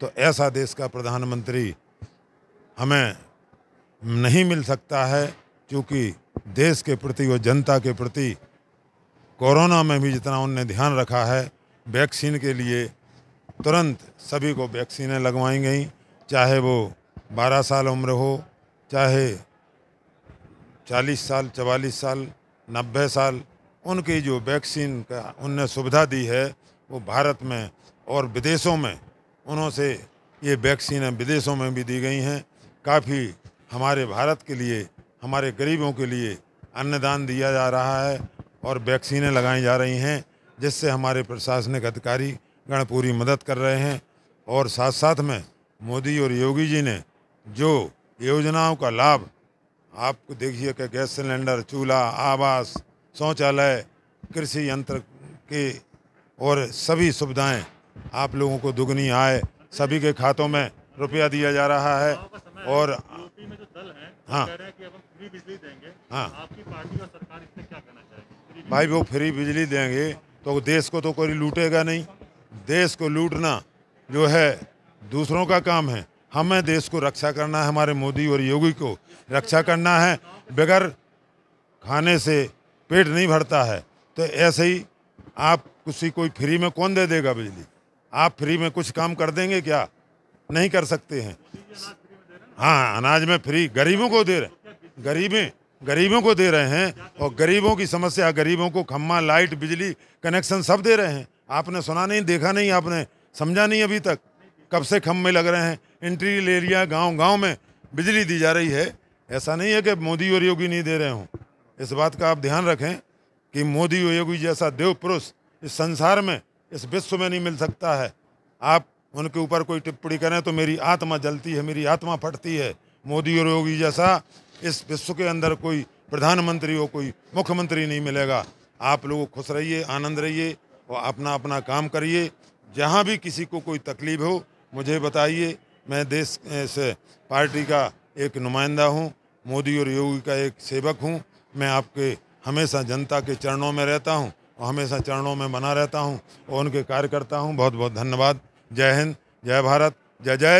तो ऐसा देश का प्रधानमंत्री हमें नहीं मिल सकता है क्योंकि देश के प्रति और जनता के प्रति कोरोना में भी जितना उनने ध्यान रखा है वैक्सीन के लिए तुरंत सभी को वैक्सीनें लगवाई गई चाहे वो 12 साल उम्र हो चाहे 40 साल 44 साल 90 साल उनकी जो वैक्सीन का उनने सुविधा दी है वो भारत में और विदेशों में उन्हों से ये वैक्सीन विदेशों में भी दी गई हैं काफ़ी हमारे भारत के लिए हमारे गरीबों के लिए अन्नदान दिया जा रहा है और वैक्सीनें लगाई जा रही हैं जिससे हमारे प्रशासनिक अधिकारी गण पूरी मदद कर रहे हैं और साथ साथ में मोदी और योगी जी ने जो योजनाओं का लाभ आपको देखिए कि गैस सिलेंडर चूल्हा आवास शौचालय कृषि यंत्र के और सभी सुविधाएं आप लोगों को दुगनी आए सभी के खातों में रुपया दिया जा रहा है और हाँ हाँ भाई वो फ्री बिजली देंगे तो देश को तो कोई लूटेगा नहीं देश को लूटना जो है दूसरों का काम है हमें देश को रक्षा करना है हमारे मोदी और योगी को रक्षा करना है बगैर खाने से पेट नहीं भरता है तो ऐसे ही आप किसी कोई फ्री में कौन दे देगा बिजली आप फ्री में कुछ काम कर देंगे क्या नहीं कर सकते हैं हाँ अनाज में फ्री गरीबों को दे रहे गरीबें गरीबों को दे रहे हैं और गरीबों की समस्या गरीबों को खम्मा लाइट बिजली कनेक्शन सब दे रहे हैं आपने सुना नहीं देखा नहीं आपने समझा नहीं अभी तक कब से खम्भे लग रहे हैं इंट्री एरिया गांव गांव में बिजली दी जा रही है ऐसा नहीं है कि मोदी और योगी नहीं दे रहे हों इस बात का आप ध्यान रखें कि मोदी और योगी जैसा देव पुरुष इस संसार में इस विश्व में नहीं मिल सकता है आप उनके ऊपर कोई टिप्पणी करें तो मेरी आत्मा जलती है मेरी आत्मा फटती है मोदी और योगी जैसा इस विश्व के अंदर कोई प्रधानमंत्री हो कोई मुख्यमंत्री नहीं मिलेगा आप लोग खुश रहिए आनंद रहिए और अपना अपना काम करिए जहाँ भी किसी को कोई तकलीफ हो मुझे बताइए मैं देश से पार्टी का एक नुमाइंदा हूँ मोदी और योगी का एक सेवक हूँ मैं आपके हमेशा जनता के चरणों में रहता हूँ और हमेशा चरणों में बना रहता हूँ और उनके कार्य करता हूँ बहुत बहुत धन्यवाद जय हिंद जय भारत जय जय